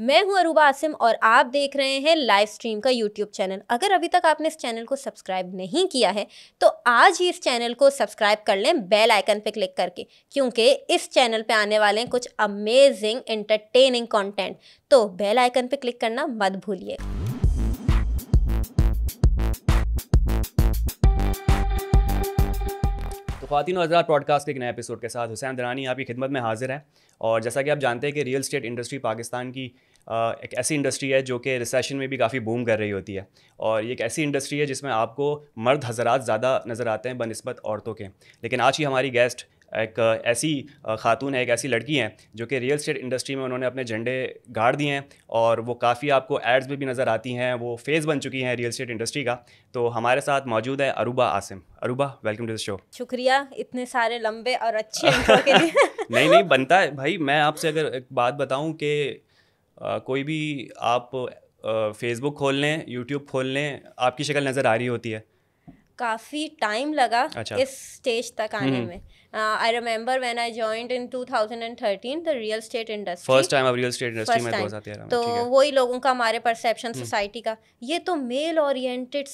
मैं हूं अरूबा आसिम और आप देख रहे हैं लाइव स्ट्रीम का यूट्यूब चैनल अगर अभी तक आपने इस चैनल को सब्सक्राइब नहीं किया है तो आज ही इस चैनल को सब्सक्राइब कर लें बेल आइकन पर क्लिक करके क्योंकि इस चैनल पे आने वाले हैं कुछ अमेजिंग एंटरटेनिंग कंटेंट तो बेल आइकन पर क्लिक करना मत भूलिए खातिन हज़रात पॉडकास्ट के एक नए एपिसोड के साथ हुसैन दरानी आपकी खिदमत में हाजिर हैं और जैसा कि आप जानते हैं कि रियल स्टेट इंडस्ट्री पाकिस्तान की एक ऐसी इंडस्ट्री है जो कि रिसेशन में भी काफ़ी बूम कर रही होती है और ये एक ऐसी इंडस्ट्री है जिसमें आपको मर्द हज़रा ज़्यादा नज़र आते हैं बनस्बत औरतों के लेकिन आज ही हमारी गेस्ट एक ऐसी खातून है एक ऐसी लड़की हैं जो कि रियल स्टेट इंडस्ट्री में उन्होंने अपने झंडे गाड़ दिए हैं और वो काफ़ी आपको एड्स में भी नज़र आती हैं वो फेस बन चुकी हैं रियल स्टेट इंडस्ट्री का तो हमारे साथ मौजूद है Aruba Asim Aruba welcome to the show शुक्रिया इतने सारे लंबे और अच्छे के लिए नहीं नहीं बनता है भाई मैं आपसे अगर एक बात बताऊँ कि कोई भी आप फेसबुक खोल लें यूट्यूब खोल लें आपकी शक्ल नज़र आ रही होती है काफ़ी टाइम लगा अच्छा। इस स्टेज तक आने हम्म। में I remember when I joined in 2013 the real estate industry first time अब रियल स्टेट इंडस्ट्री में 2013 तो वही लोगों का हमारे परसेप्शन हम्म। सोसाइटी का ये तो मेल ओरिएंटेड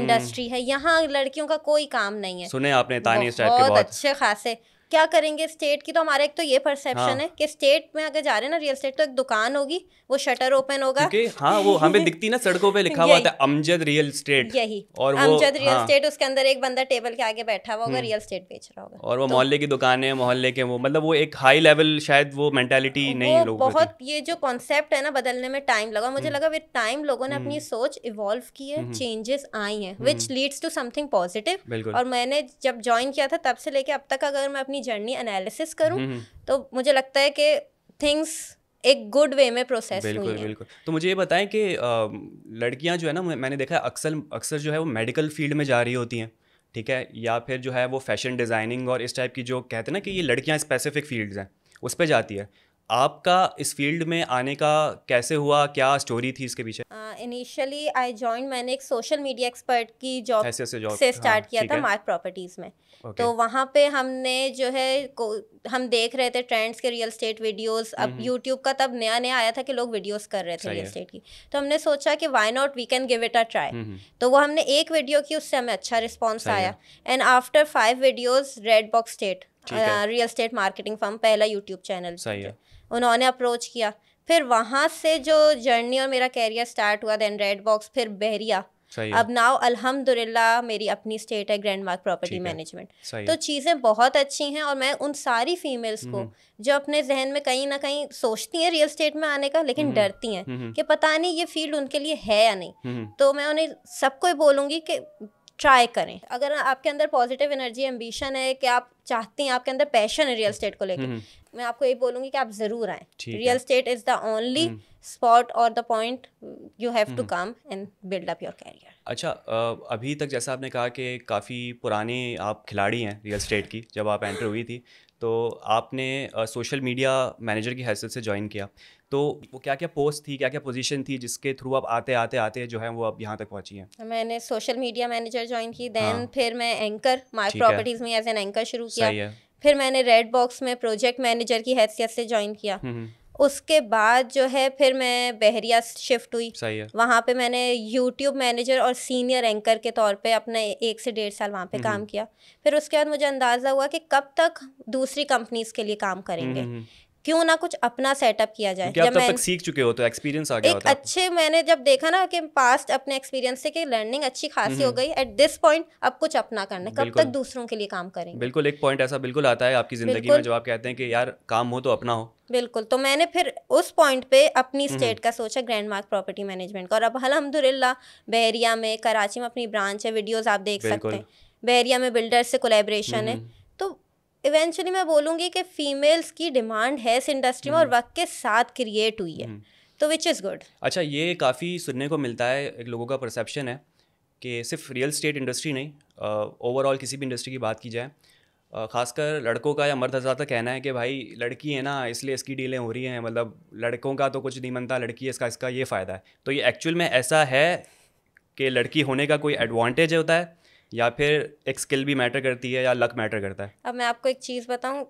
इंडस्ट्री है यहाँ लड़कियों का कोई काम नहीं है सुने आपने ताने बहुत अच्छे खासे क्या करेंगे स्टेट की तो हमारा एक तो ये परसेप्शन हाँ। है कि स्टेट में अगर जा रहे हैं ना रियल स्टेट तो एक दुकान होगी वो शटर ओपन होगा okay, हाँ वो हमें दिखती ना सड़कों पे लिखा हुआ था अमजद रियल स्टेट यही और अमजद रियल हाँ। स्टेट उसके अंदर एक बंदा टेबल के आगे बैठा हुआ होगा रियल हम्म। स्टेट बेच रहा होगा और वो तो, मोहल्ले की दुकान है मोहल्ले के वो मतलब वो एक हाई लेवल शायद वो मेंटेलिटी नहीं लोग बहुत ये जो कॉन्सेप्ट है ना बदलने में टाइम लगा मुझे हम्म। लगा विद टाइम लोगों ने अपनी हम्म। सोच इवॉल्व की है चेंजेस आई है which leads to something positive और मैंने जब ज्वाइन किया था तब से लेके अब तक अगर मैं अपनी अपनी जर्नी एनालिसिस करूँ तो मुझे लगता है कि थिंग्स एक गुड वे में प्रोसेस बिल्कुल बिल्कुल तो मुझे ये बताएं कि लड़कियां जो है ना मैंने देखा अक्सर अक्सर जो है वो मेडिकल फील्ड में जा रही होती हैं ठीक है या फिर जो है वो फैशन डिज़ाइनिंग और इस टाइप की जो कहते हैं ना कि ये लड़कियां स्पेसिफिक फील्ड्स हैं उस पर जाती है आपका इस फील्ड में आने का कैसे हुआ क्या स्टोरी थी इसके पीछे इनिशियली आई ज्वाइन मैंने एक सोशल मीडिया एक्सपर्ट की जॉब से, स्टार्ट हाँ, किया था मार्क प्रॉपर्टीज में okay. तो वहाँ पे हमने जो है को, हम देख रहे थे ट्रेंड्स के रियल स्टेट वीडियोस अब यूट्यूब का तब नया नया आया था कि लोग वीडियोस कर रहे थे रियल स्टेट की तो हमने सोचा कि why not we can give it a try तो वो हमने एक वीडियो की उससे हमें अच्छा रिस्पॉन्स आया and after five videos red box estate real estate marketing firm पहला यूट्यूब चैनल सही है उन्होंने अप्रोच किया फिर वहाँ से जो जर्नी और मेरा कैरियर स्टार्ट हुआ देन रेड बॉक्स फिर बहरिया अब नाउ अल्हम्दुलिल्लाह मेरी अपनी स्टेट है ग्रैंड मार्क प्रॉपर्टी मैनेजमेंट तो चीज़ें बहुत अच्छी हैं और मैं उन सारी फीमेल्स को हम्म। जो अपने जहन में कहीं ना कहीं सोचती हैं रियल स्टेट में आने का लेकिन हम्म। डरती हैं हम्म। कि पता नहीं ये फील्ड उनके लिए है या नहीं तो मैं उन्हें सबको बोलूँगी कि ट्राई करें अगर आपके अंदर पॉजिटिव एनर्जी एम्बिशन है कि आप चाहती हैं आपके अंदर पैशन है रियल स्टेट को लेकर मैं आपको यही बोलूंगी कि आप ज़रूर आए real estate is the only spot और the point you have to come and build up your career अच्छा अभी तक जैसा आपने कहा कि काफ़ी पुराने आप खिलाड़ी हैं रियल स्टेट की जब आप एंटर हुई थी तो आपने सोशल मीडिया मैनेजर की हैसियत से ज्वाइन किया तो वो क्या क्या पोस्ट थी क्या क्या पोजीशन थी जिसके थ्रू आप आते आते आते जो है वो अब यहाँ तक पहुँची हैं मैंने सोशल मीडिया मैनेजर ज्वाइन की देन हाँ, फिर मैं एंकर मार्क प्रॉपर्टीज़ में एज एन एंकर शुरू किया फिर मैंने रेड बॉक्स में प्रोजेक्ट मैनेजर की हैसियत से ज्वाइन किया हम्म, हम्म। उसके बाद जो है फिर मैं बहरिया शिफ्ट हुई सही है वहाँ पे मैंने यूट्यूब मैनेजर और सीनियर एंकर के तौर पे अपने एक से डेढ़ साल वहाँ पे हम्म, काम किया फिर उसके बाद मुझे अंदाज़ा हुआ कि कब तक दूसरी कंपनीज के लिए काम करेंगे क्यों ना कुछ अपना सेटअप किया जाए जब मैं तक सीख चुके हो तो एक्सपीरियंस आ गया एक अच्छे मैंने जब देखा ना कि पास्ट अपने एक्सपीरियंस से कि लर्निंग अच्छी खासी हो हम्म। गई एट दिस पॉइंट अब कुछ अपना करना कब तक दूसरों के लिए काम करेंगे बिल्कुल एक पॉइंट ऐसा बिल्कुल आता है आपकी जिंदगी में जो आप कहते हैं कि यार काम हो तो अपना हो बिल्कुल तो मैंने फिर उस पॉइंट पे अपनी स्टेट हम्म। का सोचा ग्रैंड मार्क प्रॉपर्टी मैनेजमेंट का और अब अलहमदुल्ला बहरिया में कराची में अपनी ब्रांच है वीडियोज आप देख सकते हैं बहरिया में बिल्डर से कोलेब्रेशन है हम्म। इवेंचुअली मैं बोलूँगी कि फ़ीमेल्स की डिमांड है इस इंडस्ट्री में और वक्त हम्म। के साथ क्रिएट हुई है हम्म। तो विच इज़ गुड अच्छा ये काफ़ी सुनने को मिलता है एक लोगों का परसेप्शन है कि सिर्फ रियल स्टेट इंडस्ट्री नहीं ओवरऑल uh, किसी भी इंडस्ट्री की बात की जाए uh, ख़ासकर लड़कों का या मर्द हज़ार का कहना है कि भाई लड़की है ना इसलिए इसकी डीलें हो रही हैं मतलब लड़कों का तो कुछ नहीं बनता लड़की है इसका इसका ये फ़ायदा है तो ये एक्चुअल में ऐसा है कि लड़की होने का कोई एडवांटेज होता है या फिर एक स्किल भी मैटर करती है या लक मैटर करता है अब मैं आपको एक चीज़ बताऊं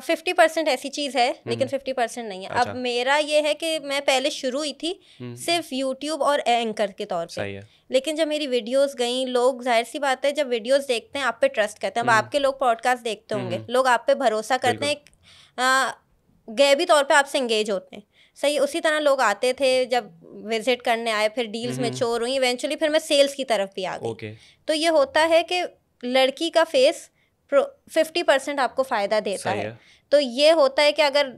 फिफ्टी हम्म। परसेंट ऐसी चीज़ है हम्म। लेकिन फिफ्टी परसेंट नहीं है अच्छा। अब मेरा ये है कि मैं पहले शुरू ही थी हम्म। सिर्फ यूट्यूब और एंकर के तौर पर लेकिन जब मेरी वीडियोस गई लोग जाहिर सी बात है जब वीडियोस देखते हैं आप पे ट्रस्ट करते हैं अब आपके लोग पॉडकास्ट देखते होंगे लोग आप पे भरोसा करते हैं गैबी तौर पे आपसे इंगेज होते हैं सही उसी तरह लोग आते थे जब विजिट करने आए फिर डील्स में चोर हुई इवेंचुअली फिर मैं सेल्स की तरफ भी आ गई okay. तो ये होता है कि लड़की का फेस फिफ्टी परसेंट आपको फ़ायदा देता है।, है तो ये होता है कि अगर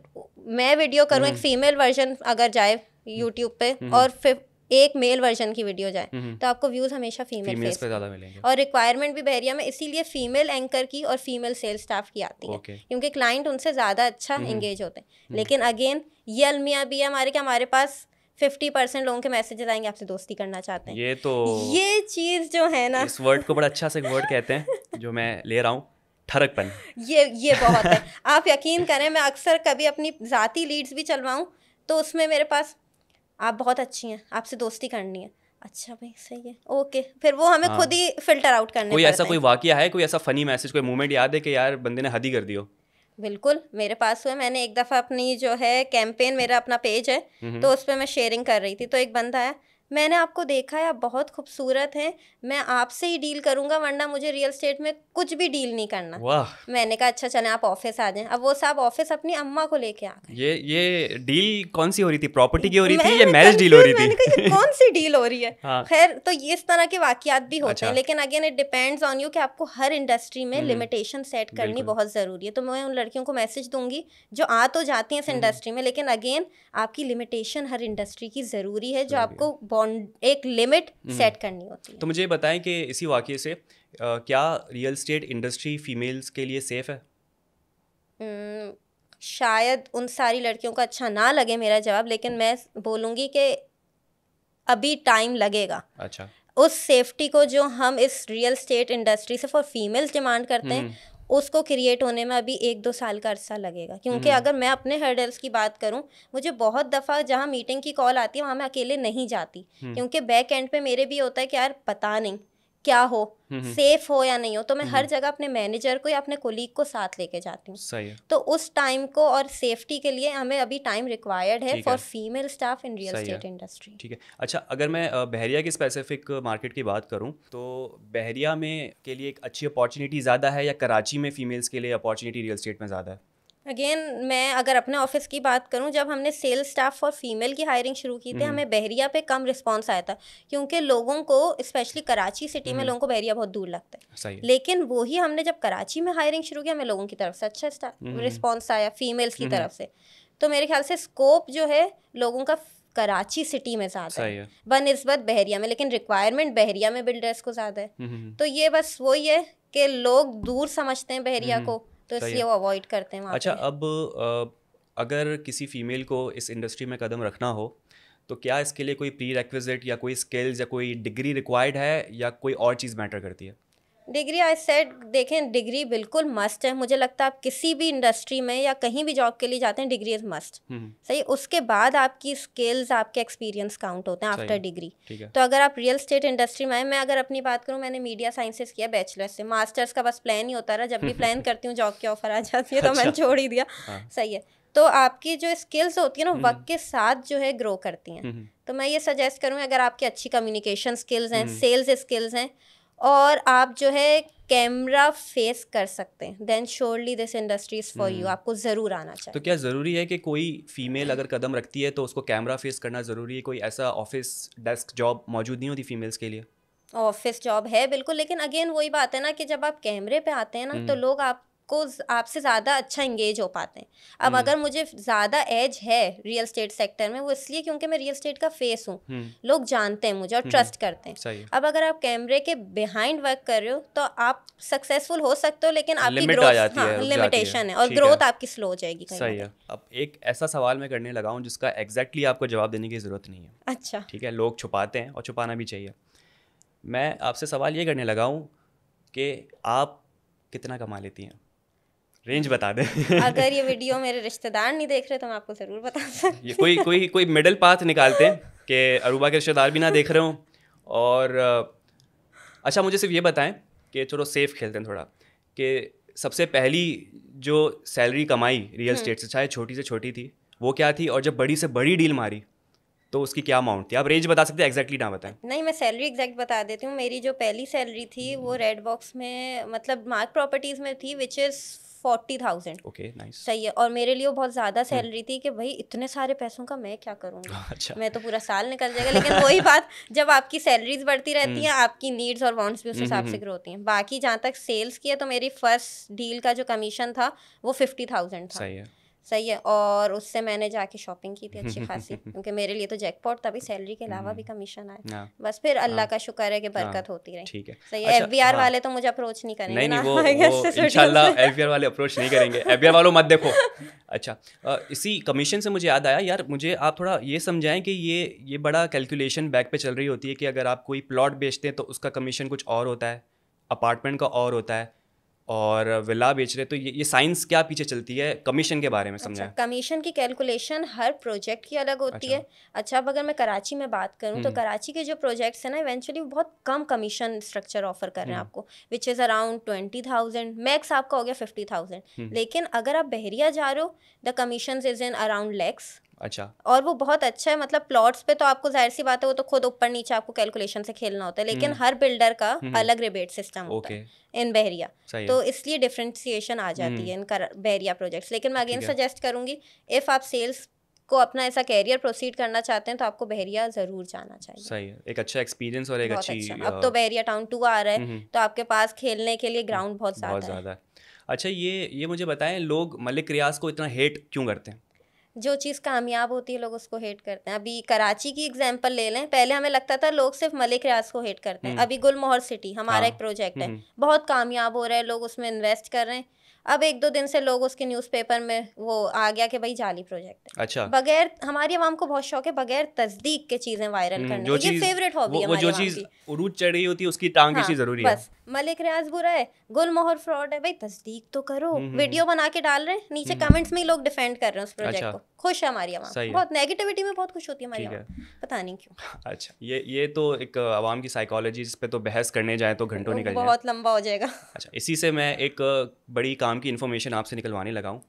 मैं वीडियो करूँ एक फीमेल हम्म। वर्जन अगर जाए यूट्यूब हम्म। पे हम्म, और एक मेल वर्जन की वीडियो जाए तो आपको व्यूज हमेशा फीमेल फेस पे ज्यादा मिलेंगे और रिक्वायरमेंट भी बहरिया में इसीलिए फीमेल एंकर की और फीमेल सेल्स स्टाफ की आती है क्योंकि क्लाइंट उनसे ज्यादा अच्छा एंगेज होते हैं लेकिन अगेन ये अलमिया भी है हमारे कि हमारे पास फिफ्टी परसेंट लोगों के मैसेजेस आएंगे आपसे दोस्ती करना चाहते हैं ये तो ये चीज़ जो है ना इस वर्ड को बड़ा अच्छा से वर्ड कहते हैं जो मैं ले रहा हूँ ठरकपन ये ये बहुत है आप यकीन करें मैं अक्सर कभी अपनी ज़ाती लीड्स भी चलवाऊँ तो उसमें मेरे पास आप बहुत अच्छी हैं आपसे दोस्ती करनी है अच्छा भाई सही है ओके फिर वो हमें हाँ। खुद ही फिल्टर आउट करने कोई ऐसा कोई वाक्य है कोई ऐसा फनी मैसेज कोई मोमेंट याद है कि यार बंदे ने हद ही कर दी हो बिल्कुल मेरे पास हुए मैंने एक दफ़ा अपनी जो है कैंपेन मेरा अपना पेज है हम्म। तो उस पर मैं शेयरिंग कर रही थी तो एक बंदा है मैंने आपको देखा है आप बहुत खूबसूरत हैं मैं आपसे ही डील करूंगा वरना मुझे रियल स्टेट में कुछ भी डील नहीं करना वाह मैंने कहा अच्छा चले आप ऑफिस आ जाएं अब वो साहब ऑफिस अपनी अम्मा को लेके आ ये ये डील कौन सी हो रही थी प्रॉपर्टी की हो रही थी या मैरिज डील हो रही थी कौन सी डील हो रही है हाँ। खैर तो इस तरह के वाकियात भी होते अच्छा। हैं लेकिन again it depends on you कि आपको हर इंडस्ट्री में लिमिटेशन हम्म। सेट करनी बहुत ज़रूरी है तो मैं उन लड़कियों को मैसेज दूंगी जो आ तो जाती हैं इस इंडस्ट्री हम्म। में लेकिन अगेन आपकी लिमिटेशन हर इंडस्ट्री की ज़रूरी है जो आपको एक लिमिट हम्म। सेट करनी होती है तो मुझे बताएं कि इसी वाक्य से आ, क्या रियल स्टेट इंडस्ट्री फीमेल्स के लिए सेफ है हम्म, शायद उन सारी लड़कियों को अच्छा ना लगे मेरा जवाब लेकिन मैं बोलूंगी कि अभी टाइम लगेगा अच्छा उस सेफ्टी को जो हम इस रियल स्टेट इंडस्ट्री से फॉर फीमेल्स डिमांड करते हैं हम्म। उसको क्रिएट होने में अभी एक दो साल का अर्सा लगेगा क्योंकि हम्म। अगर मैं अपने हर्डल्स की बात करूं मुझे बहुत दफ़ा जहां मीटिंग की कॉल आती है वहां मैं अकेले नहीं जाती हम्म। क्योंकि बैक एंड पे मेरे भी होता है कि यार पता नहीं क्या हो सेफ हम्म, हम्म। हो या नहीं हो तो मैं हम्म, हर जगह अपने मैनेजर को या अपने कोलीग को साथ लेके जाती हूँ तो उस टाइम को और सेफ्टी के लिए हमें अभी टाइम रिक्वायर्ड है for female staff in real estate industry ठीक है अच्छा अगर मैं बहरिया की स्पेसिफिक मार्केट की बात करूँ तो बहरिया में के लिए एक अच्छी अपॉर्चुनिटी ज़्यादा है या कराची में फीमेल्स के लिए अपॉर्चुनिटी रियल स्टेट में ज़्यादा है अगेन मैं अगर अपने ऑफिस की बात करूं जब हमने सेल स्टाफ और फीमेल की हायरिंग शुरू की थी हम्म। हमें बहरिया पे कम रिस्पांस आया था क्योंकि लोगों को स्पेशली कराची सिटी में हम्म। लोगों को बहरिया बहुत दूर लगता है लेकिन वही हमने जब कराची में हायरिंग शुरू किया हमें लोगों की तरफ से अच्छा रिस्पॉन्स हम्म। आया फीमेल्स की तरफ से तो मेरे ख्याल से स्कोप जो है लोगों का कराची सिटी में ज़्यादा है बनस्बत बहरिया में लेकिन रिक्वायरमेंट बहरिया में बिल्डर्स को ज़्यादा है तो ये बस वही है कि लोग दूर समझते हैं बहरिया को तो इसलिए वो अवॉइड करते हैं अच्छा अब अगर किसी फीमेल को इस इंडस्ट्री में कदम रखना हो तो क्या इसके लिए कोई प्री रिक्विजिट या कोई स्किल्स या कोई डिग्री रिक्वायर्ड है या कोई और चीज़ मैटर करती है डिग्री आई सेड देखें डिग्री बिल्कुल मस्ट है मुझे लगता है आप किसी भी इंडस्ट्री में या कहीं भी जॉब के लिए जाते हैं डिग्री इज़ मस्ट सही उसके बाद आपकी स्किल्स आपके एक्सपीरियंस काउंट होते हैं आफ्टर डिग्री तो अगर आप रियल स्टेट इंडस्ट्री में आए मैं अगर अपनी बात करूँ मैंने मीडिया साइंसेस किया बैचलर से मास्टर्स का बस प्लान ही होता रहा जब भी प्लान करती हूँ जॉब की ऑफर आ जाती है तो मैंने अच्छा। छोड़ ही दिया हाँ। सही है तो आपकी जो स्किल्स होती है ना वक्त हम्म। के साथ जो है ग्रो करती हैं हम्म। तो मैं ये सजेस्ट करूँगी अगर आपकी अच्छी कम्युनिकेशन स्किल्स हैं सेल्स हम्म। स्किल्स हैं और आप जो है कैमरा फेस कर सकते हैं then surely this industry is for you आपको ज़रूर आना चाहिए तो क्या ज़रूरी है कि कोई फीमेल अगर कदम रखती है तो उसको कैमरा फेस करना ज़रूरी है कोई ऐसा ऑफिस डेस्क जॉब मौजूद नहीं होती फीमेल्स के लिए ऑफिस जॉब है बिल्कुल लेकिन अगेन वही बात है ना कि जब आप कैमरे पे आते हैं ना तो हम्म. लोग आप को आपसे ज़्यादा अच्छा इंगेज हो पाते हैं अब हम्म। अगर मुझे ज़्यादा एज है रियल स्टेट सेक्टर में वो इसलिए क्योंकि मैं रियल स्टेट का फेस हूँ हम्म। लोग जानते हैं मुझे और ट्रस्ट हम्म। करते हैं अब अगर आप कैमरे के बिहाइंड वर्क कर रहे हो तो आप सक्सेसफुल हो सकते हो लेकिन आपकी ग्रोथ हाँ, लिमिटेशन है और ग्रोथ आपकी स्लो हो जाएगी सही है अब एक ऐसा सवाल मैं करने लगा हूँ जिसका एग्जैक्टली आपको जवाब देने की ज़रूरत नहीं है अच्छा ठीक है लोग छुपाते हैं और छुपाना भी चाहिए मैं आपसे सवाल ये करने लगा हूँ कि आप कितना कमा लेती हैं रेंज बता दें अगर ये वीडियो मेरे रिश्तेदार नहीं देख रहे तो मैं आपको ज़रूर बता सकती ये कोई कोई कोई मिडल पाथ निकालते हैं कि अरूबा के रिश्तेदार भी ना देख रहे हो और अच्छा मुझे सिर्फ ये बताएं कि चलो सेफ खेलते हैं थोड़ा कि सबसे पहली जो सैलरी कमाई रियल स्टेट हम्म। से चाहे छोटी से छोटी थी वो क्या थी और जब बड़ी से बड़ी डील मारी तो उसकी क्या अमाउंट थी आप रेंज बता सकते हैं एग्जैक्टली ना बताएं नहीं मैं सैलरी एग्जैक्ट बता देती हूँ मेरी जो पहली सैलरी थी हम्म। वो रेड बॉक्स में मतलब मार्क प्रॉपर्टीज़ में थी which is forty thousand okay nice सही है और मेरे लिए बहुत ज़्यादा सैलरी hmm. थी कि भाई इतने सारे पैसों का मैं क्या करूँगा अच्छा मैं तो पूरा साल निकल जाएगा लेकिन वही बात जब आपकी सैलरीज बढ़ती रहती hmm. हैं आपकी नीड्स और वॉन्ट्स भी उस hmm, हिसाब से ग्रो होती हैं बाकी जहाँ तक सेल्स की है तो मेरी फर्स्ट डील का जो कमीशन था वो फिफ्टी थाउजेंड था सही है सही है और उससे मैंने जाके शॉपिंग की थी अच्छी खासी क्योंकि मेरे लिए तो जैकपॉट था तभी सैलरी के अलावा हम्म। भी कमीशन आया हाँ। बस फिर हाँ। अल्लाह का शुक्र है कि हाँ। बरकत होती रही ठीक है सही है एफबीआर अच्छा, वाले तो मुझे अप्रोच नहीं करेंगे नहीं नहीं वो, वो इंशाल्लाह एफबीआर वाले अप्रोच नहीं करेंगे एफ एफबीआर वालों मत देखो अच्छा इसी कमीशन से मुझे याद आया यार मुझे आप थोड़ा ये समझाएं कि ये ये बड़ा कैलकुलेशन बैक पे चल रही होती है कि अगर आप कोई प्लॉट बेचते हैं तो उसका कमीशन कुछ और होता है अपार्टमेंट का और होता है और विला बेच रहे तो ये ये साइंस क्या पीछे चलती है कमीशन के बारे में समझा अच्छा, कमीशन की कैलकुलेशन हर प्रोजेक्ट की अलग होती अच्छा, है अच्छा अब अगर मैं कराची में बात करूँ तो हम्म। कराची के जो प्रोजेक्ट्स हैं ना इवेंचुअली बहुत कम कमीशन स्ट्रक्चर ऑफर कर रहे हैं हम्म। आपको which is around twenty thousand max आपका हो गया फिफ्टी हम्म। थाउजेंड लेकिन अगर आप बहरिया जा रहे हो the commission is in around lakhs अच्छा और वो बहुत अच्छा है मतलब प्लॉट्स पे तो आपको जाहिर सी बात है वो तो खुद ऊपर नीचे आपको कैलकुलेशन से खेलना होता है लेकिन हम्म। हर बिल्डर का हम्म, हम्म। अलग रिबेट सिस्टम होता तो है इन बहरिया तो इसलिए डिफ्रेंसिएशन आ जाती है इन बहरिया प्रोजेक्ट्स लेकिन मैं अगेन सजेस्ट करूंगी इफ़ आप सेल्स को अपना ऐसा कैरियर प्रोसीड करना चाहते हैं तो आपको बहरिया जरूर जाना चाहिए सही है एक अच्छा एक्सपीरियंस और एक अच्छी अच्छा। अब तो बहरिया टाउन टू आ रहा है तो आपके पास खेलने के लिए ग्राउंड बहुत ज़्यादा है।, है अच्छा ये ये मुझे बताएं लोग मलिक रियाज को इतना हेट क्यों करते हैं जो चीज़ कामयाब होती है लोग उसको हेट करते हैं अभी कराची की एग्जाम्पल ले लें पहले हमें लगता था लोग सिर्फ मलिक रियाज को हेट करते हैं हम्म। अभी गुलमोहर सिटी हमारा एक प्रोजेक्ट हाँ। है हम्म। बहुत कामयाब हो रहा है लोग उसमें इन्वेस्ट कर रहे हैं अब एक दो दिन से लोग उसके न्यूज़पेपर में वो आ गया कि भाई जाली प्रोजेक्ट है अच्छा बगैर हमारी आवाम को बहुत शौक है बगैर तस्दीक के चीज़ें वायरल हम्म, करना ये फेवरेट हॉबी है जो चीज़ उरूज चढ़ी होती है उसकी टांग हाँ, जरूरी है बस मलिक रियाज बुरा है गुल मोहर फ्रॉड है भाई तस्दीक तो करो हम्म, हम्म, वीडियो हम्म। बना के डाल रहे हैं नीचे कमेंट्स में लोग डिफेंड कर रहे हैं उस प्रोजेक्ट अच्छा, को खुश है हमारी आवाम बहुत नेगेटिविटी में बहुत खुश होती है हमारी आवाम पता नहीं क्यों अच्छा ये ये तो एक आवाम की साइकोलॉजी पे तो बहस करने जाए तो घंटों निकल बहुत लंबा हो जाएगा अच्छा इसी से मैं एक बड़ी काम की इन्फॉर्मेशन आपसे निकलवाने लगा हूँ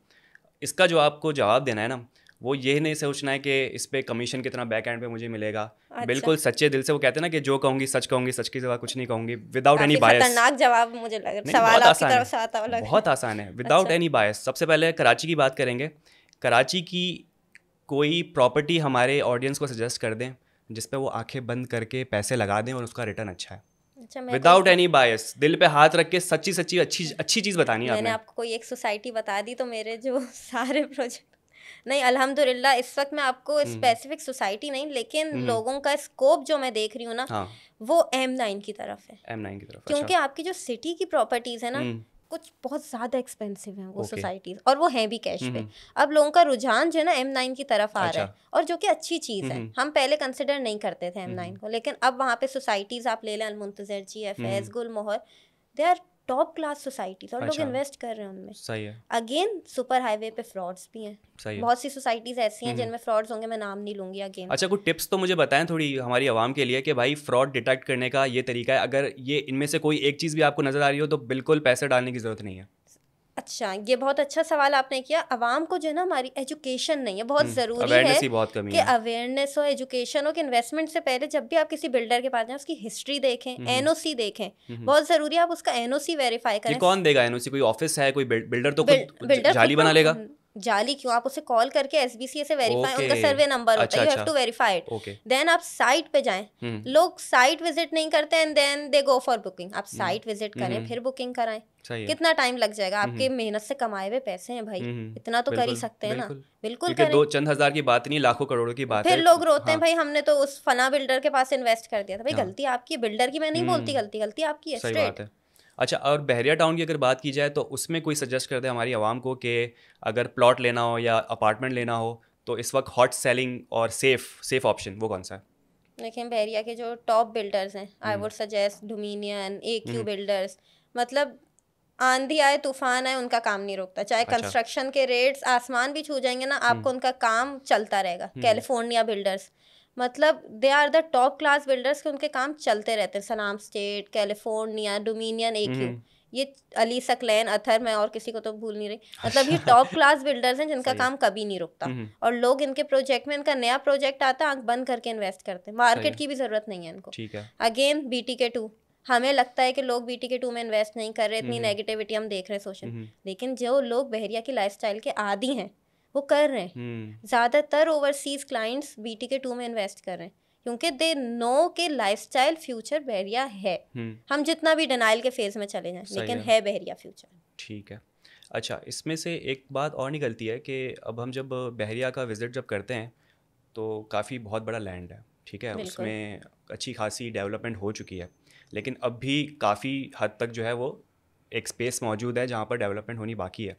इसका जो आपको जवाब देना है ना वो ये नहीं सोचना है कि इस पर कमीशन कितना बैक एंड पे मुझे मिलेगा अच्छा। बिल्कुल सच्चे दिल से वो कहते हैं ना कि जो कहूंगी सच कहूंगी सच की सिवा कुछ नहीं कहूंगी विदाउट एनी बायस खतरनाक जवाब मुझे लग रहा सवाल से आता है बहुत आसान है विदाउट एनी बायस सबसे पहले कराची की बात करेंगे कराची की कोई प्रॉपर्टी हमारे ऑडियंस को सजेस्ट कर दें जिस पे वो आंखें बंद करके पैसे लगा दें और उसका रिटर्न अच्छा है विदाउट एनी बायस दिल पे हाथ रख के सच्ची सच्ची अच्छी अच्छी चीज़ बतानी है मैंने आपको कोई एक सोसाइटी बता दी तो मेरे जो सारे प्रोजेक्ट नहीं अल्हम्दुलिल्लाह इस वक्त मैं आपको स्पेसिफिक हम्म। सोसाइटी नहीं लेकिन हम्म। लोगों का स्कोप जो मैं देख रही हूँ ना हाँ। वो एम नाइन की तरफ है एम नाइन की तरफ क्योंकि अच्छा। आपकी जो सिटी की प्रॉपर्टीज है ना हम्म। कुछ बहुत ज़्यादा एक्सपेंसिव हैं वो सोसाइटीज़ और वो हैं भी कैश पे अब लोगों का रुझान जो है ना एम नाइन की तरफ आ अच्छा। रहा है और जो कि अच्छी चीज़ है हम पहले कंसिडर नहीं करते थे एम नाइन को लेकिन अब वहाँ पे सोसाइटीज़ आप ले लें अलमुंतज़र G F S Gul Mohar they are top class societies और अच्छा, लोग इन्वेस्ट कर रहे हैं उनमें सही है अगेन सुपर हाईवे पे फ्रॉड्स भी हैं सही है बहुत सी सोसाइटीज ऐसी हैं हम्म, जिनमें फ्रॉड्स हम्म। होंगे मैं नाम नहीं लूंगी अगेन अच्छा कुछ टिप्स तो मुझे बताएं थोड़ी हमारी आवाम के लिए कि भाई फ्रॉड डिटेक्ट करने का ये तरीका है अगर ये इनमें से कोई एक चीज़ भी आपको नजर आ रही हो तो बिल्कुल पैसे डालने की जरूरत नहीं है अच्छा ये बहुत अच्छा सवाल आपने किया आवाम को जो है ना हमारी एजुकेशन नहीं है बहुत हम्म, ज़रूरी है बहुत कमी कि अवेयरनेस हो एजुकेशन हो कि इन्वेस्टमेंट से पहले जब भी आप किसी बिल्डर के पास जाए उसकी हिस्ट्री देखें एनओसी हम्म, हम्म। देखें बहुत ज़रूरी है आप उसका एनओसी वेरीफाई करें कौन देगा एनओसी कोई ऑफिस है कोई बिल्डर तो बिल्डर बना लेगा जाली क्यों आप उसे कॉल करके एस बी सी से वेरीफाई okay. उनका सर्वे नंबर होता है you have to verify it then आप साइट पे जाएं hmm. लोग साइट विजिट नहीं करते and then they go for booking आप साइट hmm. विजिट करें hmm. फिर बुकिंग कराएं कितना टाइम लग जाएगा hmm. आपके मेहनत से कमाए हुए पैसे हैं भाई इतना तो कर ही सकते हैं ना बिल्कुल करें दो चंद हजार की बात नहीं लाखों करोड़ों की बात फिर है। लोग रोते हाँ। हैं भाई हमने तो उस फना बिल्डर के पास इन्वेस्ट कर दिया था भाई हाँ। गलती आपकी बिल्डर की मैं नहीं बोलती गलती गलती आपकी है अच्छा और बहरिया टाउन की अगर बात की जाए तो उसमें कोई सजेस्ट कर दे हमारी आवाम को कि अगर प्लॉट लेना हो या अपार्टमेंट लेना हो तो इस वक्त हॉट सेलिंग और सेफ सेफ ऑप्शन वो कौन सा है लेकिन बहरिया के जो टॉप बिल्डर्स हैं I would suggest Dominion A Q builders मतलब आंधी आए तूफान आए उनका काम नहीं रोकता चाहे कंस्ट्रक्शन अच्छा। के रेट्स आसमान भी छू जाएंगे ना आपको हम्म। उनका काम चलता रहेगा कैलिफोर्निया हम्म। बिल्डर्स मतलब they are the top class builders के उनके काम चलते रहते हैं सलाम स्टेट कैलिफोर्निया डोमिनियन एक ही ये अली सकलैन अथर मैं और किसी को तो भूल नहीं रही अच्छा। मतलब ये टॉप क्लास बिल्डर्स हैं जिनका काम कभी नहीं रुकता हम्म। और लोग इनके प्रोजेक्ट में इनका नया प्रोजेक्ट आता है आंख बंद करके इन्वेस्ट करते हैं मार्केट की भी जरूरत नहीं है इनको again B T K two हमें लगता है कि लोग बी टी के टू में इन्वेस्ट नहीं कर रहे इतनी नेगेटिविटी हम्म। हम देख रहे हैं सोशल हम्म। लेकिन जो लोग बहरिया की लाइफ के आदि हैं वो कर रहे हैं हम्म। ज़्यादातर overseas clients BT K two में इन्वेस्ट कर रहे हैं क्योंकि दे नो के लाइफस्टाइल फ्यूचर बहरिया है हम्म। हम जितना भी डिनाइल के फेज में चले जाएं लेकिन है बहरिया फ्यूचर ठीक है अच्छा इसमें से एक बात और निकलती है कि अब हम जब बहरिया का विज़िट जब करते हैं तो काफ़ी बहुत बड़ा लैंड है ठीक है उसमें अच्छी खासी डेवलपमेंट हो चुकी है लेकिन अब भी काफ़ी हद तक जो है वो एक स्पेस मौजूद है जहाँ पर डेवलपमेंट होनी बाकी है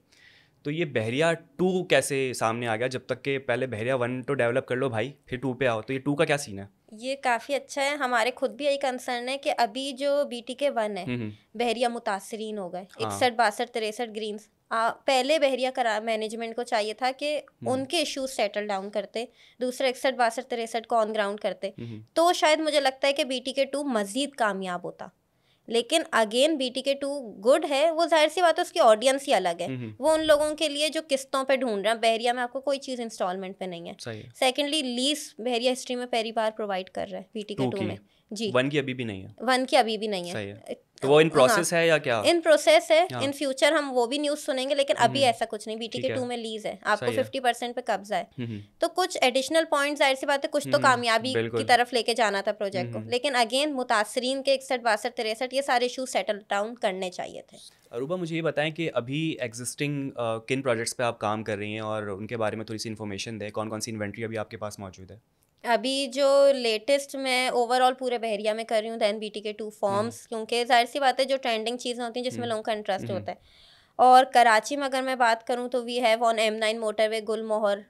तो ये बहरिया टू कैसे सामने आ गया जब तक के पहले बहरिया वन तो डेवलप कर लो भाई फिर टू पे आओ तो ये टू का क्या सीन है ये काफ़ी अच्छा है हमारे खुद भी यही कंसर्न है कि अभी जो बी टी के वन है हम्म, हम्म। बहरिया मुतासरीन हो गए हाँ। इकसठ बासठ तिरसठ ग्रीन आ, पहले बहरिया करा मैनेजमेंट को चाहिए था कि हम्म। उनके इश्यूज सेटल डाउन करते दूसरे इकसठ बासठ तिरसठ को ऑन ग्राउंड करते तो शायद मुझे लगता है कि बी टी के टू मज़ीद कामयाब होता लेकिन again BT K two good है वो जाहिर सी बात है उसकी ऑडियंस ही अलग है वो उन लोगों के लिए जो किस्तों पे ढूंढ रहे हैं बहरिया में आपको कोई चीज़ इंस्टॉलमेंट पे नहीं है सेकेंडली लीज बहरिया हिस्ट्री में पहली बार प्रोवाइड कर रहा है बीटी के टू में जी वन की अभी भी नहीं है वन की अभी भी नहीं है तो वो इन प्रोसेस हाँ, है या क्या इन प्रोसेस है इन हाँ। फ्यूचर हम वो भी न्यूज सुनेंगे लेकिन अभी हम्म। ऐसा कुछ नहीं बीटी के टू में लीज है आपको फिफ्टी परसेंट पे कब्जा है हम्म, हम्म। तो कुछ एडिशनल पॉइंट जाहिर सी बात है कुछ तो कामयाबी की तरफ लेके जाना था प्रोजेक्ट को लेकिन अगेन मुतासरीन के इकसठ बासठ तिरसठ ये सारे इशू सेटल डाउन करने चाहिए थे अरूबा मुझे ये बताएं कि अभी एग्जिस्टिंग किन प्रोजेक्ट्स पे आप काम कर रही हैं और उनके बारे में थोड़ी सी इन्फॉर्मेशन दें कौन कौन सी इन्वेंट्री अभी आपके पास मौजूद है अभी जो लेटेस्ट मैं ओवरऑल पूरे बहरिया में कर रही हूँ than B K two forms क्योंकि जाहिर सी बात है जो ट्रेंडिंग चीज़ें होती हैं जिसमें हम्म। लोगों का इंटरेस्ट हम्म। होता है और कराची में अगर मैं बात करूँ तो we have on M nine motorway Gul Mohar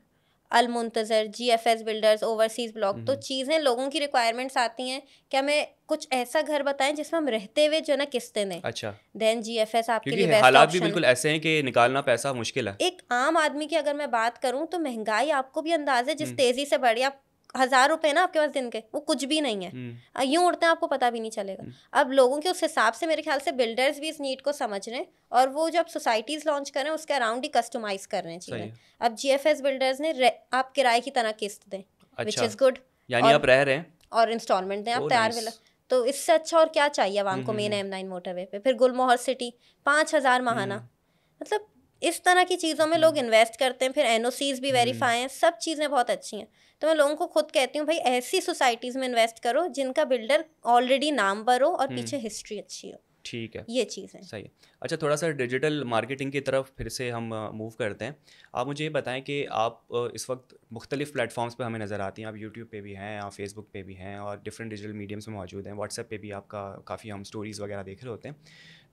Almuntazar G F S builders overseas block तो हम्म। चीज़ें लोगों की रिक्वायरमेंट्स आती हैं क्या मैं कुछ ऐसा घर बताएं जिसमें हम रहते हुए जो ना किस्तें दें अच्छा देन जी एफ एस आपके लिए हालात भी बिल्कुल ऐसे हैं कि निकालना पैसा मुश्किल है एक आम आदमी की अगर मैं बात करूं तो महंगाई आपको भी अंदाज है जिस तेज़ी से बढ़ी आप हजार रुपए ना आपके पास दिन के वो कुछ भी नहीं है हम्म। यूं उड़ते हैं आपको पता भी नहीं चलेगा हम्म। अब लोगों के उस हिसाब से मेरे ख्याल से बिल्डर्स भी इस नीड को समझ रहे हैं और वो जब सोसाइटीज लॉन्च कर रहे हैं उसके अराउंड ही कस्टमाइज कर रहे हैं चीजें अब जीएफएस बिल्डर्स ने आप किराए की तरह किस्त दें विच इज गुड यानी आप रह रहे हैं और इंस्टॉलमेंट दें आप oh, तैयार विला तो इससे अच्छा और क्या चाहिए आवाम को मेन एम नाइन मोटरवे पे फिर गुलमोहर सिटी पाँच हज़ार महाना हम्म। मतलब इस तरह की चीज़ों में लोग इन्वेस्ट हम्म। करते हैं फिर एन भी वेरीफाई हम्म। हैं सब चीज़ें बहुत अच्छी हैं तो मैं लोगों को खुद कहती हूँ भाई ऐसी सोसाइटीज़ में इन्वेस्ट करो जिनका बिल्डर ऑलरेडी नाम पर हो और पीछे हिस्ट्री हम्म। अच्छी हो ठीक है ये चीज़ है सही अच्छा थोड़ा सा डिजिटल मार्केटिंग की तरफ फिर से हम मूव करते हैं आप मुझे ये बताएं कि आप इस वक्त मुख्तलिफ प्लेटफॉर्म्स पे हमें नज़र आती हैं आप यूट्यूब पे भी हैं आप फेसबुक पे भी हैं और डिफरेंट डिजिटल मीडियम्स में मौजूद हैं व्हाट्सएप पे भी आपका काफ़ी हम स्टोरीज़ वगैरह देख रहे होते हैं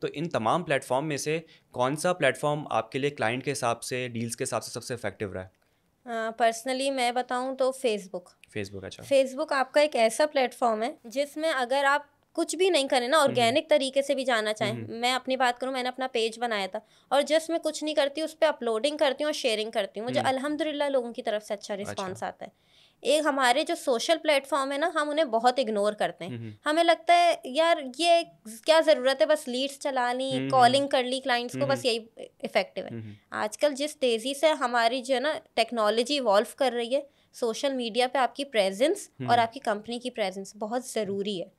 तो इन तमाम प्लेटफॉर्म में से कौन सा प्लेटफॉर्म आपके लिए क्लाइंट के हिसाब से डील्स के हिसाब से सबसे इफेक्टिव रहा है पर्सनली uh, मैं बताऊं तो फेसबुक फेसबुक अच्छा फेसबुक आपका एक ऐसा प्लेटफॉर्म है जिसमें अगर आप कुछ भी नहीं करें ना ऑर्गेनिक हम्म, हम्म। तरीके से भी जाना चाहें हम्म, मैं अपनी बात करूं मैंने अपना पेज बनाया था और जस्ट मैं कुछ नहीं करती उस पर अपलोडिंग करती हूँ और शेयरिंग करती हूँ मुझे अलहमदिल्ला लोगों की तरफ से अच्छा रिस्पॉन्स अच्छा। आता है एक हमारे जो सोशल प्लेटफॉर्म है ना हम उन्हें बहुत इग्नोर करते हैं हम्म, हम्म। हमें लगता है यार ये क्या ज़रूरत है बस लीड्स चला ली कॉलिंग कर ली क्लाइंट्स को हम्म, बस यही इफेक्टिव है आजकल जिस तेज़ी से हमारी जो है ना टेक्नोलॉजी इवॉल्व कर रही है सोशल मीडिया पे आपकी प्रेजेंस और आपकी कंपनी की प्रेजेंस बहुत ज़रूरी है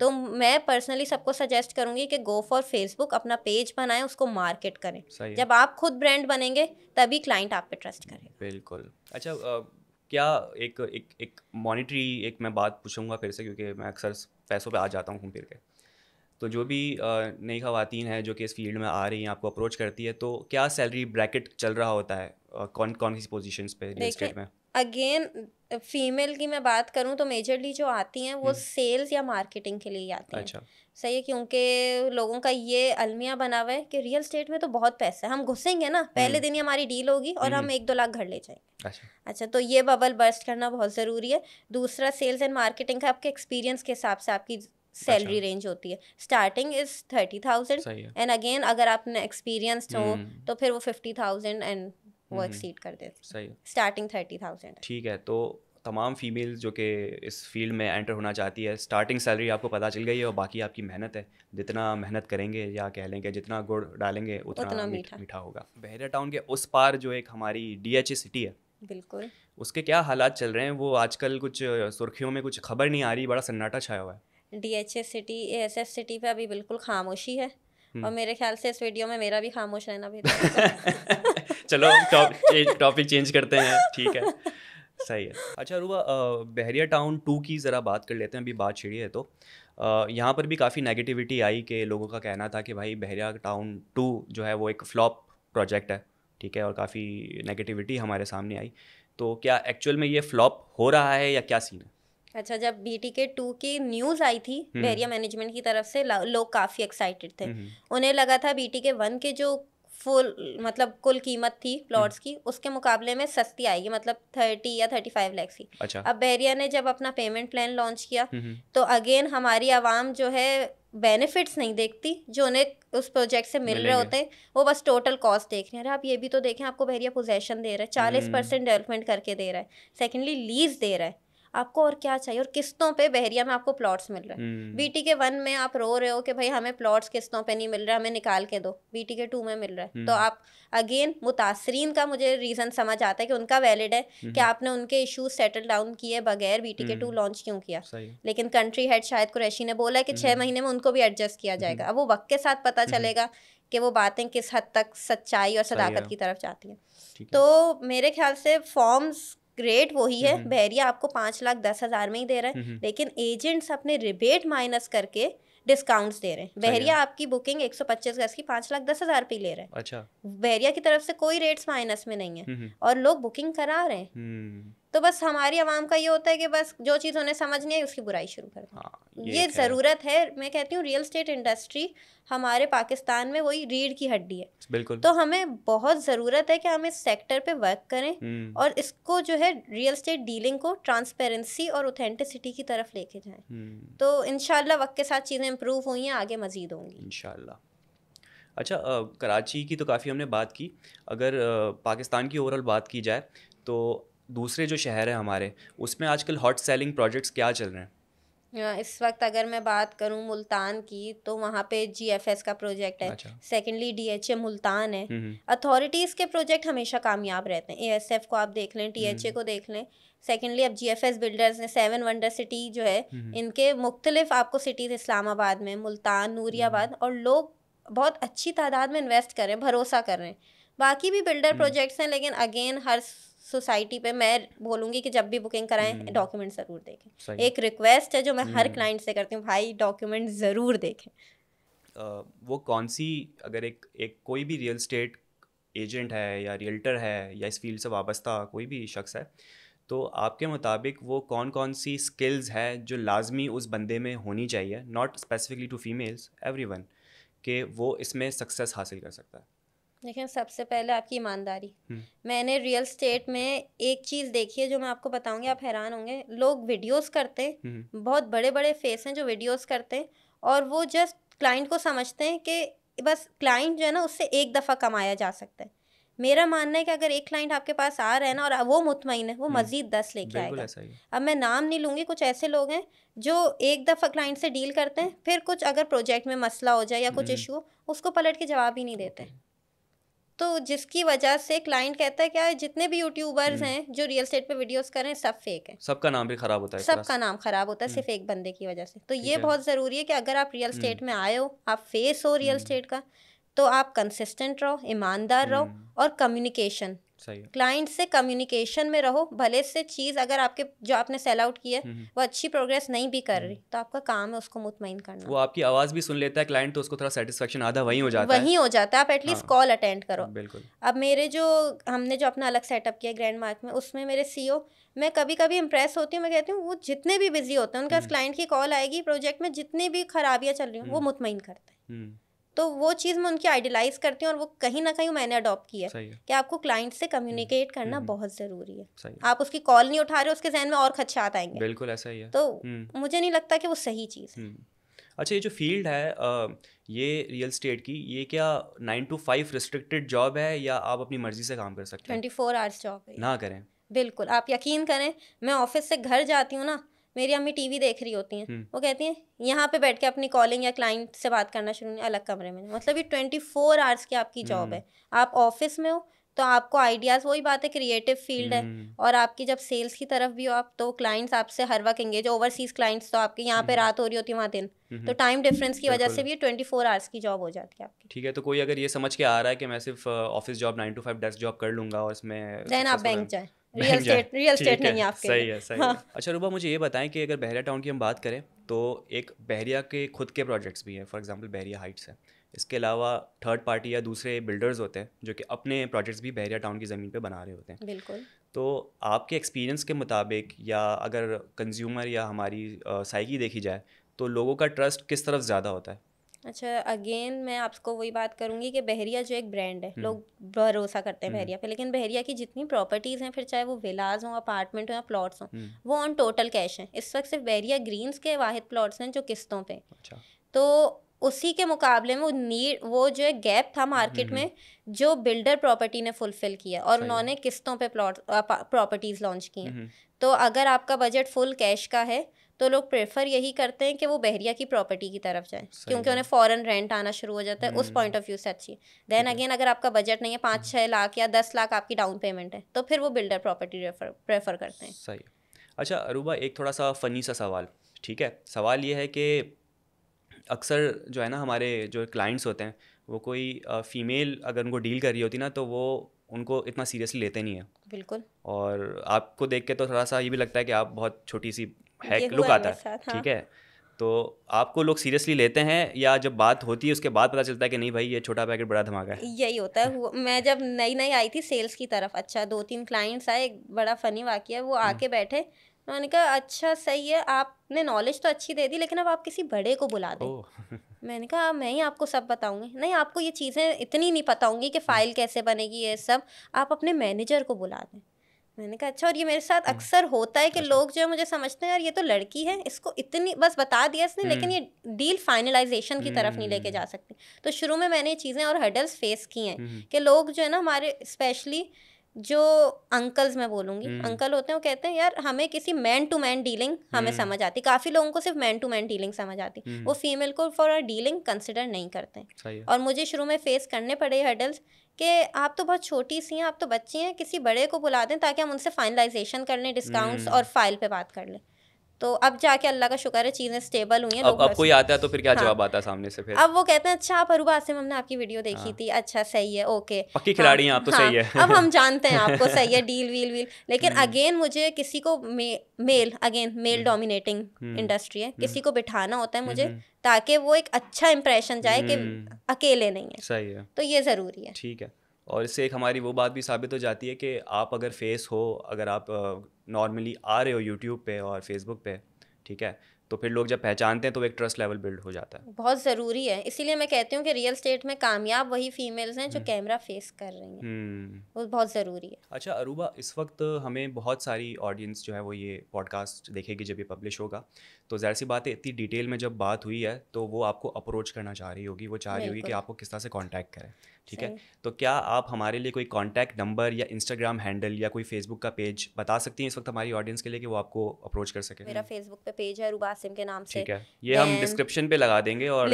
तो मैं पर्सनली सबको सजेस्ट करूंगी कि गो फॉर फेसबुक अपना पेज बनाए उसको मार्केट करें जब आप खुद ब्रांड बनेंगे तभी क्लाइंट आप पे ट्रस्ट करें बिल्कुल अच्छा क्या एक एक एक मॉनिटरी एक मैं बात पूछूंगा फिर से क्योंकि मैं अक्सर पैसों पे आ जाता हूँ घूम फिर के तो जो भी नई खातन है जो कि इस फील्ड में आ रही हैं आपको अप्रोच करती है तो क्या सैलरी ब्रैकेट चल रहा होता है कौन कौन सी पोजीशंस पे रियल स्टेट में अगेन फीमेल की मैं बात करूं तो मेजरली जो आती हैं वो सेल्स हम्म। या मार्केटिंग के लिए आती हैं अच्छा। सही है क्योंकि लोगों का ये अलमिया बना हुआ है कि रियल स्टेट में तो बहुत पैसा है हम घुसेंगे ना पहले हम्म। दिन ही हमारी डील होगी और हम हम्म। एक दो लाख घर ले जाएंगे अच्छा अच्छा तो ये बबल बर्स्ट करना बहुत ज़रूरी है दूसरा सेल्स एंड मार्केटिंग का आपके एक्सपीरियंस के हिसाब से आपकी सैलरी अच्छा। रेंज होती है starting is thirty thousand and again अगर आपने एक्सपीरियंस हो तो फिर वो फिफ्टी थाउजेंड एंड वो एक्सीड कर देते हैं सही स्टार्टिंग थर्टी थाउजेंड ठीक है तो तमाम फीमेल जो कि इस फील्ड में एंटर होना चाहती है स्टार्टिंग सैलरी आपको पता चल गई है और बाकी आपकी मेहनत है जितना मेहनत करेंगे या कह लेंगे जितना गुड़ डालेंगे उतना, उतना मीठा मीठा होगा बहरा टाउन के उस पार जो एक हमारी डी सिटी e है बिल्कुल उसके क्या हालात चल रहे हैं वो आजकल कुछ सुर्खियों में कुछ खबर नहीं आ रही बड़ा सन्नाटा छाया हुआ है डी सिटी ए सिटी पर अभी बिल्कुल खामोशी है और हम्म। मेरे ख्याल से इस वीडियो में मेरा भी खामोश रहना भी चलो टॉपिक टॉपिक चेंज करते हैं ठीक है सही है अच्छा रूबा बहरिया टाउन टू की ज़रा बात कर लेते हैं अभी बात छिड़ी है तो यहाँ पर भी काफ़ी नेगेटिविटी आई कि लोगों का कहना था कि भाई बहरिया टाउन टू जो है वो एक फ्लॉप प्रोजेक्ट है ठीक है और काफ़ी नेगेटिविटी हमारे सामने आई तो क्या एक्चुअल में ये फ्लॉप हो रहा है या क्या सीन है अच्छा जब बीटी के टू की न्यूज आई थी बैरिया हम्म। मैनेजमेंट की तरफ से लोग काफी एक्साइटेड थे हम्म। उन्हें लगा था बीटी के वन के जो फुल मतलब कुल कीमत थी प्लॉट्स हम्म। की उसके मुकाबले में सस्ती आएगी मतलब थर्टी या थर्टी फाइव लैक्स की अच्छा। अब बैरिया ने जब अपना पेमेंट प्लान लॉन्च किया तो अगेन हमारी आवाम जो है बेनिफिट्स नहीं देखती जो उन्हें उस प्रोजेक्ट से मिल रहे होते हैं वो बस टोटल कॉस्ट देख रहे हैं अरे आप ये भी तो देखें आपको बहरिया पोजेशन दे रहा है चालीस परसेंट डेवलपमेंट करके दे रहा है सेकेंडली लीज दे रहा है आपको और क्या चाहिए और किस्तों पे बहरिया में आपको प्लॉट्स मिल रहे हैं बीटी के वन में आप रो रहे हो कि भाई हमें प्लॉट्स किस्तों पे नहीं मिल रहा हमें निकाल के दो बीटी के टू में मिल रहा है तो हम्म। आप अगेन मुतासरीन का मुझे रीज़न समझ आता है कि उनका वैलिड है कि हम्म। आपने उनके इशूज़ सेटल डाउन किए बगैर बीटी के टू लॉन्च क्यों किया लेकिन कंट्री हेड शायद कुरैशी ने बोला है कि छः हम्म। महीने में उनको भी एडजस्ट किया जाएगा अब वो वक्त के साथ पता चलेगा कि वो बातें किस हद तक सच्चाई और सदाकत की तरफ जाती हैं तो मेरे ख्याल से फॉर्म्स रेट वही है बहरिया आपको पाँच लाख दस हज़ार में ही दे रहा है लेकिन एजेंट्स अपने रिबेट माइनस करके डिस्काउंट्स दे रहे हैं बहरिया आपकी बुकिंग एक सौ पच्चीस गज की पाँच लाख दस हज़ार पे ले रहे हैं अच्छा बहरिया की तरफ से कोई रेट्स माइनस में नहीं है और लोग बुकिंग करा रहे हैं हम्म। तो बस हमारी आवाम का ये होता है कि बस जो चीज़ उन्हें समझ नहीं आई उसकी बुराई शुरू कर हाँ, ये, ये ज़रूरत है मैं कहती हूँ रियल स्टेट इंडस्ट्री हमारे पाकिस्तान में वही रीढ़ की हड्डी है बिल्कुल तो हमें बहुत ज़रूरत है कि हम इस सेक्टर पे वर्क करें हम्म। और इसको जो है रियल स्टेट डीलिंग को ट्रांसपेरेंसी और ओथेंटिसिटी की तरफ लेके जाएं हम्म। तो इन वक्त के साथ चीज़ें इम्प्रूव हुई हैं आगे मज़ीद होंगी इन अच्छा कराची की तो काफ़ी हमने बात की अगर पाकिस्तान की ओवरऑल बात की जाए तो दूसरे जो शहर हैं हमारे उसमें आजकल हॉट सेलिंग प्रोजेक्ट्स क्या चल रहे हैं इस वक्त अगर मैं बात करूं मुल्तान की तो वहाँ पे जीएफएस का प्रोजेक्ट है secondly D H A Multan है अथॉरिटीज़ हम्म, हम्म। के प्रोजेक्ट हमेशा कामयाब रहते हैं एएसएफ को आप देख लें टी हम्म, को देख लें सेकेंडली अब जी एफ एस बिल्डर्स ने सेवन वंडर सिटी जो है इनके मुख्तलिफ आपको सिटीज़ इस्लामाबाद में मुल्तान नूरियाबाद और लोग बहुत अच्छी तादाद में इन्वेस्ट कर रहे हैं भरोसा कर रहे हैं बाकी भी बिल्डर प्रोजेक्ट्स हैं लेकिन अगेन हर सोसाइटी पे मैं बोलूंगी कि जब भी बुकिंग कराएं हम्म। डॉक्यूमेंट ज़रूर देखें एक रिक्वेस्ट है जो मैं हर हम्म। क्लाइंट से करती हूँ भाई डॉक्यूमेंट ज़रूर देखें वो कौन सी अगर एक एक कोई भी रियल स्टेट एजेंट है या रियल्टर है या इस फील्ड से वाबस्ता कोई भी शख्स है तो आपके मुताबिक वो कौन कौन सी स्किल्स है जो लाजमी उस बंदे में होनी चाहिए not specifically to females everyone कि वो इसमें सक्सेस हासिल कर सकता है देखें सबसे पहले आपकी ईमानदारी हम्म। मैंने रियल स्टेट में एक चीज़ देखी है जो मैं आपको बताऊंगी आप हैरान होंगे लोग वीडियोस करते हैं हम्म। बहुत बड़े बड़े फेस हैं जो वीडियोस करते हैं और वो जस्ट क्लाइंट को समझते हैं कि बस क्लाइंट जो है ना उससे एक दफ़ा कमाया जा सकता है मेरा मानना है कि अगर एक क्लाइंट आपके पास आ रहा है ना और वो मुतमिन है वो हम्म। मज़ीद दस लेके आएगा अब मैं नाम नहीं लूँगी कुछ ऐसे लोग हैं जो एक दफ़ा क्लाइंट से डील करते हैं फिर कुछ अगर प्रोजेक्ट में मसला हो जाए या कुछ इशू हो उसको पलट के जवाब ही नहीं देते हैं तो जिसकी वजह से क्लाइंट कहता है क्या है जितने भी यूट्यूबर्स हम्म। हैं जो रियल स्टेट पे वीडियोस कर रहे हैं सब फेक है सबका नाम भी खराब होता है सबका नाम खराब होता है हम्म। सिर्फ एक बंदे की वजह से तो ये बहुत ज़रूरी है कि अगर आप रियल स्टेट हम्म। में आए हो आप फेस हो रियल स्टेट का तो आप कंसिस्टेंट रहो ईमानदार रहो और कम्युनिकेशन क्लाइंट से कम्युनिकेशन में रहो भले से चीज़ अगर आपके जो आपने सेल आउट की है हम्म, हम्म। वो अच्छी प्रोग्रेस नहीं भी कर रही हम्म। तो आपका काम है उसको मुतमिन करना वो आपकी आवाज़ भी सुन लेता है क्लाइंट तो उसको थोड़ा सेटिस्फेक्शन आधा वहीं हो जाता है वहीं हो जाता है आप एटलीस्ट कॉल अटेंड करो बिल्कुल अब मेरे जो हमने जो अपना अलग सेटअप किया ग्रैंड मार्क में उसमें मेरे सी e मैं कभी कभी इंप्रेस होती हूँ मैं कहती हूँ वो जितने भी बिजी होते हैं उनका क्लाइंट की कॉल आएगी प्रोजेक्ट में जितनी भी खराबियाँ चल रही हूँ वो मुतमिन करते हैं तो वो चीज़ मैं उनकी आइडियलाइज करती हूँ और वो कहीं ना कहीं मैंने अडॉप्ट किया है कि आपको क्लाइंट से कम्युनिकेट हम्म, करना हम्म, हम्म। बहुत ज़रूरी है आप उसकी कॉल नहीं उठा रहे उसके जहन में और खदशात आएंगे बिल्कुल ऐसा ही है तो मुझे नहीं लगता कि वो सही चीज़ है अच्छा ये जो फील्ड है ये रियल स्टेट की ये क्या nine to five restricted job है या आप अपनी मर्जी से काम कर सकते हैं ट्वेंटी फोर आवर्स जॉब है ना करें बिल्कुल आप यकीन करें मैं ऑफिस से घर जाती हूँ ना मेरी अम्मी टीवी देख रही होती हैं हम्म। वो कहती हैं यहाँ पे बैठ के अपनी कॉलिंग या क्लाइंट से बात करना शुरू नहीं अलग कमरे में मतलब ये ट्वेंटी फोर आवर्स की आपकी जॉब हम्म। है आप ऑफिस में हो तो आपको आइडियाज़ वही बात है क्रिएटिव फील्ड है हम्म। और आपकी जब सेल्स की तरफ भी हो आप तो क्लाइंट्स आपसे हर वक्त एंगेज ओवरसीज क्लाइंट्स तो आपके यहाँ पे रात हो रही होती है वहाँ दिन तो टाइम डिफरेंस की वजह से भी ट्वेंटी फोर आवर्स की जॉब हो जाती है आपकी ठीक है तो कोई अगर ये समझ के आ रहा है कि मैं सिर्फ office job nine to five desk job कर लूंगा और इसमें देन आप बैंक जाए रियल स्टेट रियल स्टेट नहीं है आपके सही है सही हाँ। है अच्छा रूबा मुझे ये बताएं कि अगर बहरिया टाउन की हम बात करें तो एक बहरिया के खुद के प्रोजेक्ट्स भी हैं फॉर एग्जांपल बहरिया हाइट्स है इसके अलावा थर्ड पार्टी या दूसरे बिल्डर्स होते हैं जो कि अपने प्रोजेक्ट्स भी बहरिया टाउन की ज़मीन पर बना रहे होते हैं बिल्कुल तो आपके एक्सपीरियंस के मुताबिक या अगर कंज्यूमर या हमारी साइकी देखी जाए तो लोगों का ट्रस्ट किस तरफ ज़्यादा होता है अच्छा अगेन मैं आपको वही बात करूंगी कि बहरिया जो एक ब्रांड है हम्म। लोग भरोसा करते हैं हम्म। बहरिया पे लेकिन बहरिया की जितनी प्रॉपर्टीज़ हैं फिर चाहे वो विलाज हों अपार्टमेंट हों या प्लॉट्स हों हम्म। वो ऑन टोटल कैश हैं इस वक्त सिर्फ बहरिया ग्रीन्स के वाहिद प्लॉट्स हैं जो किस्तों पे अच्छा। तो उसी के मुकाबले में वो नीड वो जो एक गैप था मार्केट में जो बिल्डर प्रॉपर्टी ने फुलफिल किया और उन्होंने किस्तों पे प्लॉट प्रॉपर्टीज़ लॉन्च किए तो अगर आपका बजट फुल कैश का है तो लोग प्रेफर यही करते हैं कि वो बहरिया की प्रॉपर्टी की तरफ जाएं क्योंकि उन्हें फॉरेन रेंट आना शुरू हो जाता है उस पॉइंट ऑफ व्यू से अच्छी देन अगेन अगर आपका बजट नहीं है हम्म। पाँच छः लाख या दस लाख आपकी डाउन पेमेंट है तो फिर वो बिल्डर प्रॉपर्टी रेफर प्रेफर करते हैं सही अच्छा अरूबा एक थोड़ा सा फ़नी सा सवाल ठीक है सवाल ये है कि अक्सर जो है ना हमारे जो क्लाइंट्स होते हैं वो कोई फ़ीमेल अगर उनको डील कर रही होती ना तो वो उनको इतना सीरियसली लेते नहीं है बिल्कुल और आपको देख के तो थोड़ा सा ये भी लगता है कि आप बहुत छोटी सी हैक लुक आता है हाँ। ठीक है तो आपको लोग सीरियसली लेते हैं या जब बात होती है उसके बाद पता चलता है कि नहीं भाई ये छोटा पैकेट बड़ा धमाका है यही होता है मैं जब नई नई आई थी सेल्स की तरफ अच्छा दो तीन क्लाइंट्स आए एक बड़ा फ़नी वाक्य है वो हम्म। आके बैठे उन्होंने कहा अच्छा सही है आपने नॉलेज तो अच्छी दे दी लेकिन अब आप किसी बड़े को बुला दो मैंने कहा मैं ही आपको सब बताऊंगी नहीं आपको ये चीज़ें इतनी नहीं पता कि फ़ाइल हम्म। कैसे बनेगी ये सब आप अपने मैनेजर को बुला दें मैंने कहा अच्छा और ये मेरे साथ हम्म, अक्सर होता है कि अच्छा। लोग जो है मुझे समझते हैं यार ये तो लड़की है इसको इतनी बस बता दिया इसने लेकिन हम्म। ये डील फाइनलाइजेशन की तरफ नहीं लेके जा हम्म। सकती तो शुरू में मैंने चीज़ें और हर्डल्स फेस की हैं कि लोग जो है ना हमारे स्पेशली जो अंकल्स मैं बोलूँगी हम्म। अंकल होते हैं वो कहते हैं यार हमें किसी मैन टू मैन डीलिंग हमें हम्म। समझ आती काफ़ी लोगों को सिर्फ मैन टू मैन डीलिंग समझ आती हम्म। वो फीमेल को फॉर डीलिंग कंसिडर नहीं करते और मुझे शुरू में फेस करने पड़े हर्डल्स कि आप तो बहुत छोटी सी हैं आप तो बच्ची हैं किसी बड़े को बुला दें ताकि हम उनसे फाइनलाइजेशन कर लें डिस्काउंट्स और फाइल पे बात कर लें तो अब जाके अल्लाह का शुक्र है चीज़ें स्टेबल हुई हैं अब, अब कोई आता है तो फिर क्या हाँ। जवाब आता है सामने से फिर अब वो कहते हैं अच्छा आप अरूबा आसिम हमने आपकी वीडियो देखी हाँ, थी अच्छा सही है ओके पक्की हाँ, खिलाड़ी हैं आप तो हाँ, सही है अब हम जानते हैं आपको सही है डील वील वील लेकिन अगेन हम्म। मुझे किसी को male again male dominating industry है किसी हम्म। को बिठाना होता है मुझे हम्म। ताकि वो एक अच्छा इम्प्रेशन जाए कि अकेले नहीं है सही है तो ये ज़रूरी है ठीक है और इससे एक हमारी वो बात भी साबित हो जाती है कि आप अगर फेस हो अगर आप नॉर्मली आ रहे हो यूट्यूब पे और फेसबुक पे ठीक है तो फिर लोग जब पहचानते हैं तो एक ट्रस्ट लेवल बिल्ड हो जाता है बहुत ज़रूरी है इसीलिए मैं कहती हूँ कि रियल स्टेट में कामयाब वही फीमेल्स हैं जो कैमरा हम्म। फेस कर रही हैं हम्म। वो बहुत ज़रूरी है अच्छा अरूबा इस वक्त हमें बहुत सारी ऑडियंस जो है वो ये पॉडकास्ट देखेगी जब ये पब्लिश होगा तो ज़ाहिर सी बात है इतनी डिटेल में जब बात हुई है तो वो आपको अप्रोच करना चाह रही होगी वो चाह रही होगी कि आपको किस तरह से कॉन्टैक्ट करें ठीक है तो क्या आप हमारे लिए कोई कॉन्टैक्ट नंबर या इंस्टाग्राम हैंडल या कोई फेसबुक का पेज बता सकती हैं इस वक्त हमारी ऑडियंस के लिए कि वो आपको अप्रोच कर सके मेरा फेसबुक पे पेज है रूबा आसिम के नाम से ठीक है ये हम डिस्क्रिप्शन पे लगा देंगे और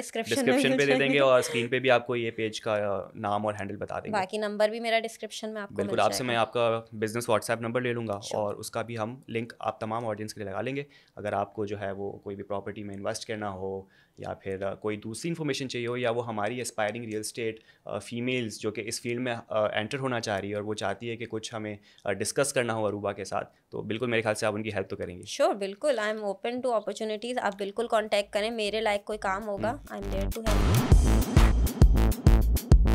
डिस्क्रिप्शन पे दे देंगे और स्क्रीन पे भी आपको ये पेज का नाम और हैंडल बता देंगे बाकी नंबर भी मेरा डिस्क्रिप्शन में आपको बिल्कुल आपसे मैं आपका बिजनेस व्हाट्सएप नंबर ले लूँगा और उसका भी हम लिंक आप तमाम ऑडियंस के लिए लगा लेंगे अगर आप आपको जो है वो कोई भी प्रॉपर्टी में इन्वेस्ट करना हो या फिर कोई दूसरी इन्फॉर्मेशन चाहिए हो या वो हमारी एस्पायरिंग रियल स्टेट फीमेल्स जो कि इस फील्ड में एंटर होना चाह रही है और वो चाहती है कि कुछ हमें डिस्कस करना हो अरूबा के साथ तो बिल्कुल मेरे ख्याल से आप उनकी हेल्प तो करेंगे श्योर sure, बिल्कुल I am open to opportunities आप बिल्कुल कॉन्टैक्ट करें मेरे लाइक कोई काम होगा I am there to help